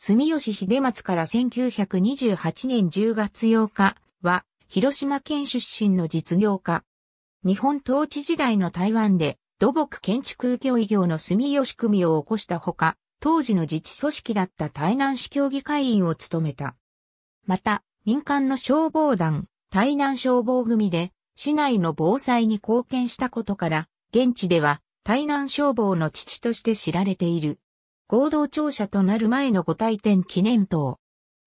住吉秀松から1928年10月8日は、広島県出身の実業家。日本統治時代の台湾で土木建築請負業の住吉組を起こしたほか、当時の自治組織だった台南市協議会員を務めた。また、民間の消防団、台南消防組で、市内の防災に貢献したことから、現地では台南消防の父として知られている。合同庁舎となる前の御体典記念塔。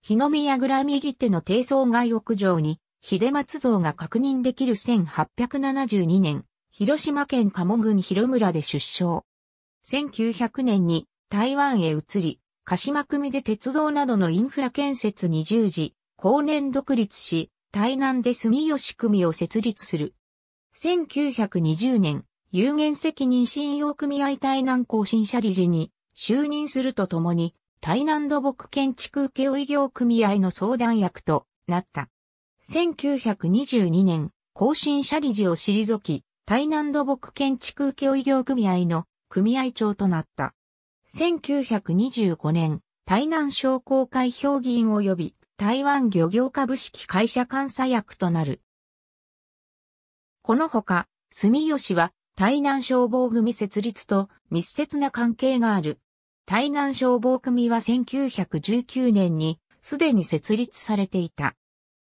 日の宮蔵右手の低層外屋上に、秀松像が確認できる1872年、広島県鴨郡広村で出生。1900年に台湾へ移り、鹿島組で鉄道などのインフラ建設に従事、後年独立し、台南で住吉組を設立する。1920年、有限責任信用組合台南更新社理事に就任するとともに、台南土木建築請負業組合の相談役となった。1922年、更新社理事を退き、台南土木建築請負業組合の組合長となった。1925年、台南商工会評議員及び台湾漁業株式会社監査役となる。このほか、住吉は台南消防組設立と密接な関係がある。台南消防組は1919年にすでに設立されていた。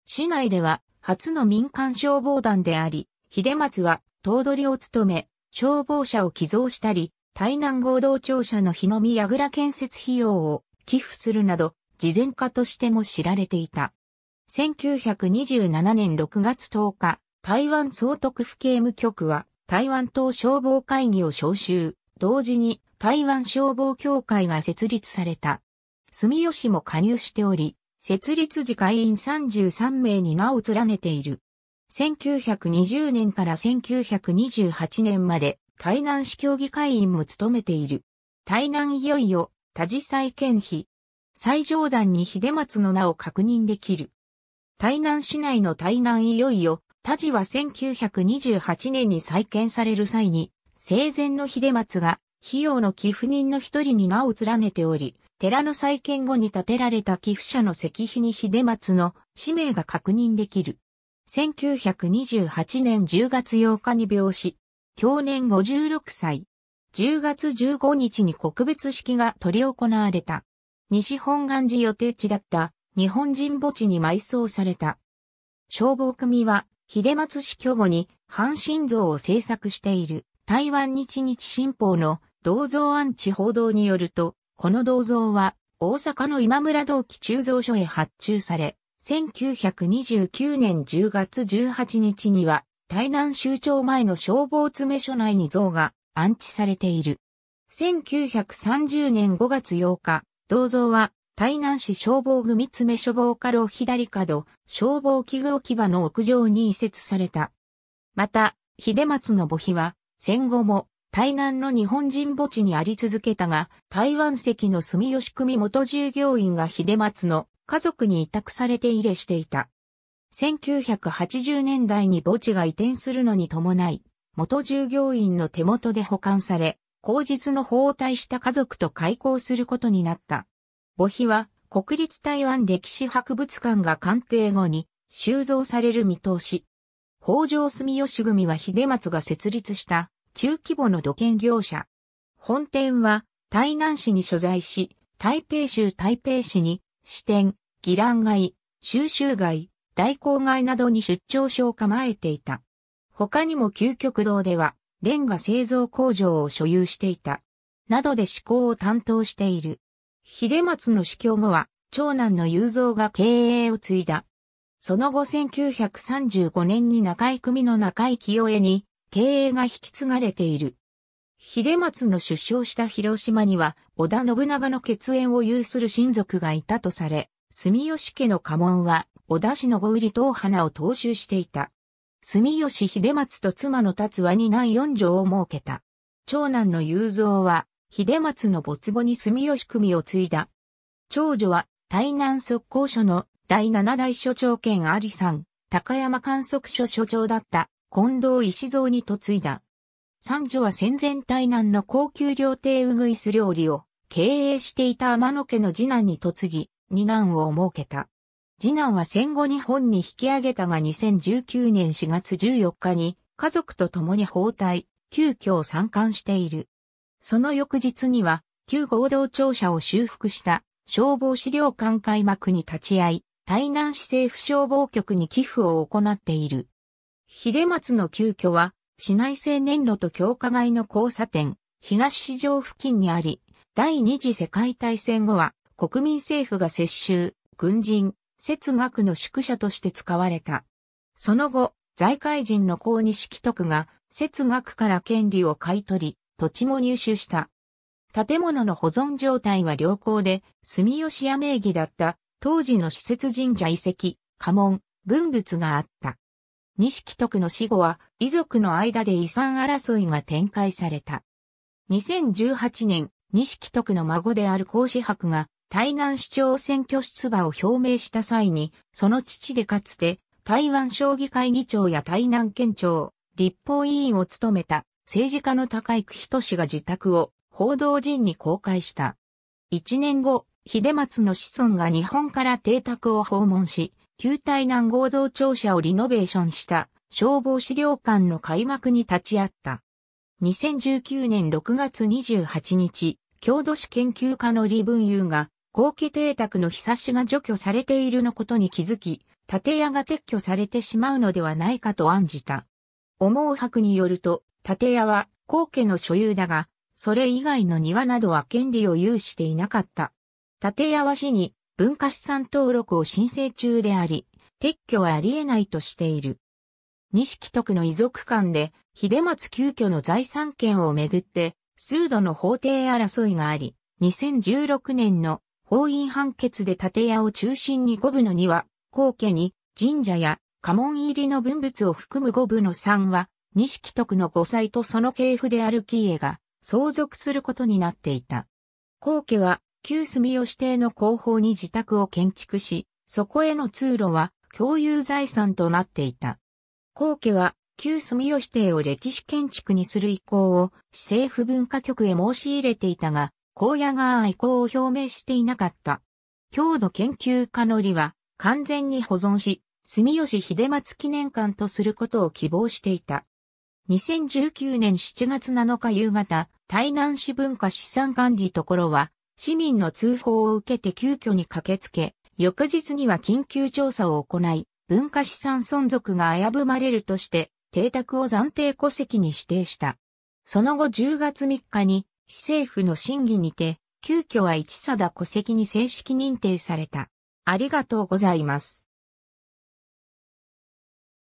市内では初の民間消防団であり、秀松は頭取を務め、消防車を寄贈したり、台南合同庁舎の日の見櫓建設費用を寄付するなど、事前家としても知られていた。1927年6月10日、台湾総督府刑務局は台湾島消防会議を招集、同時に台湾消防協会が設立された。住吉も加入しており、設立時会員33名に名を連ねている。1920年から1928年まで台南市協議会員も務めている。台南いよいよ多事再建費。最上段に秀松の名を確認できる。台南市内の台南いよいよ、田地は1928年に再建される際に、生前の秀松が費用の寄付人の一人に名を連ねており、寺の再建後に建てられた寄付者の石碑に秀松の氏名が確認できる。1928年10月8日に病死。去年56歳。10月15日に告別式が取り行われた。西本願寺予定地だった日本人墓地に埋葬された。消防組は、秀松死去後に、半身像を制作している台湾日日新報の銅像安置報道によると、この銅像は大阪の今村同期鋳造所へ発注され、1929年10月18日には、台南州庁前の消防詰所内に像が安置されている。1930年5月8日、銅像は台南市消防組詰所防火炉左角消防器具置き場の屋上に移設された。また、秀松の墓碑は戦後も台南の日本人墓地にあり続けたが、台湾籍の住吉組元従業員が秀松の家族に委託されて入れしていた。1980年代に墓地が移転するのに伴い、元従業員の手元で保管され、後日の包帯した家族と開校することになった。墓碑は国立台湾歴史博物館が鑑定後に収蔵される見通し。北条住吉組は秀松が設立した中規模の土建業者。本店は台南市に所在し、台北州台北市に支店、議蘭街、収集街、大郊街などに出張所を構えていた。他にも究極堂では、レンガ製造工場を所有していた。などで施工を担当している。秀松の死去後は、長男の雄三が経営を継いだ。その後1935年に中井組の中井清江に経営が引き継がれている。秀松の出生した広島には、織田信長の血縁を有する親族がいたとされ、住吉家の家紋は、織田氏の五とお花を踏襲していた。住吉秀松と妻の達は二男四女を設けた。長男の雄三は、秀松の没後に住吉組を継いだ。長女は、台南速攻所の第七代所長兼有さん、高山観測所所長だった近藤石蔵に嫁いだ。三女は戦前台南の高級料亭うぐいす料理を経営していた天野家の次男に嫁ぎ、二男を設けた。次男は戦後日本に引き上げたが2019年4月14日に家族と共に包帯、急遽参観している。その翌日には、旧合同庁舎を修復した消防資料館開幕に立ち会い、台南市政府消防局に寄付を行っている。秀松の旧居は、市内青年路と強化街の交差点、東市場付近にあり、第二次世界大戦後は、国民政府が接収、軍人、節学の宿舎として使われた。その後、財界人の高西貴徳が、節学から権利を買い取り、土地も入手した。建物の保存状態は良好で、住吉屋名義だった、当時の施設神社遺跡、家紋、文物があった。西木徳の死後は、遺族の間で遺産争いが展開された。2018年、西木徳の孫である孔子博が、台南市長選挙出馬を表明した際に、その父でかつて、台湾将棋会議長や台南県庁、立法委員を務めた、政治家の高井久人氏が自宅を、報道陣に公開した。1年後、秀松の子孫が日本から邸宅を訪問し、旧台南合同庁舎をリノベーションした消防資料館の開幕に立ち会った。2019年6月28日、郷土史研究家の李文雄が、後期邸宅の日差しが除去されているのことに気づき、建屋が撤去されてしまうのではないかと案じた。思う博によると、建屋は皇家の所有だが、それ以外の庭などは権利を有していなかった。建屋は市に文化資産登録を申請中であり、撤去はあり得ないとしている。西木徳の遺族間で、秀松急遽の財産権をめぐって、数度の法廷争いがあり、2016年の法院判決で建屋を中心に五部の2は、皇家に神社や家紋入りの文物を含む五部の3は、西木徳の5歳とその系譜である喜家が相続することになっていた。皇家は旧住吉邸の後方に自宅を建築し、そこへの通路は共有財産となっていた。皇家は旧住吉邸を歴史建築にする意向を市政府文化局へ申し入れていたが、荒野が意向を表明していなかった。郷土研究家のりは完全に保存し、住吉秀松記念館とすることを希望していた。2019年7月7日夕方、台南市文化資産管理ところは、市民の通報を受けて急遽に駆けつけ、翌日には緊急調査を行い、文化資産存続が危ぶまれるとして、邸宅を暫定戸籍に指定した。その後10月3日に、市政府の審議にて、急遽は一貞戸籍に正式認定された。ありがとうございます。